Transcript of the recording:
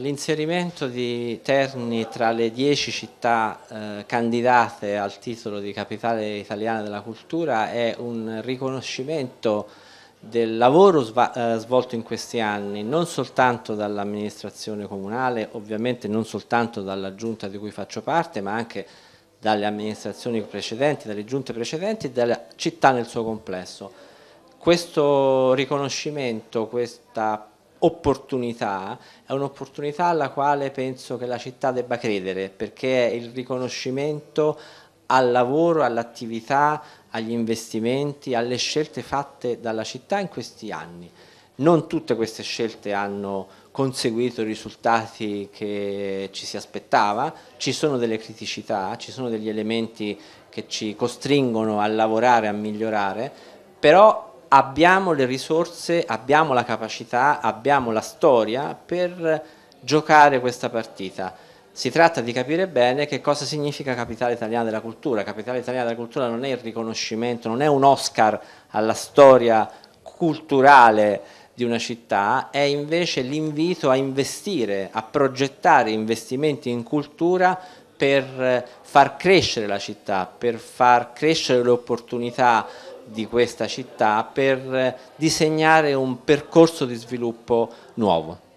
L'inserimento di Terni tra le dieci città eh, candidate al titolo di capitale italiana della cultura è un riconoscimento del lavoro eh, svolto in questi anni, non soltanto dall'amministrazione comunale, ovviamente non soltanto dalla giunta di cui faccio parte, ma anche dalle amministrazioni precedenti, dalle giunte precedenti e dalla città nel suo complesso. Questo riconoscimento, questa opportunità è un'opportunità alla quale penso che la città debba credere perché è il riconoscimento al lavoro, all'attività, agli investimenti, alle scelte fatte dalla città in questi anni. Non tutte queste scelte hanno conseguito i risultati che ci si aspettava, ci sono delle criticità, ci sono degli elementi che ci costringono a lavorare, a migliorare, però abbiamo le risorse, abbiamo la capacità, abbiamo la storia per giocare questa partita. Si tratta di capire bene che cosa significa capitale italiana della cultura. Capitale italiana della cultura non è il riconoscimento, non è un Oscar alla storia culturale di una città, è invece l'invito a investire, a progettare investimenti in cultura per far crescere la città, per far crescere le opportunità di questa città per disegnare un percorso di sviluppo nuovo.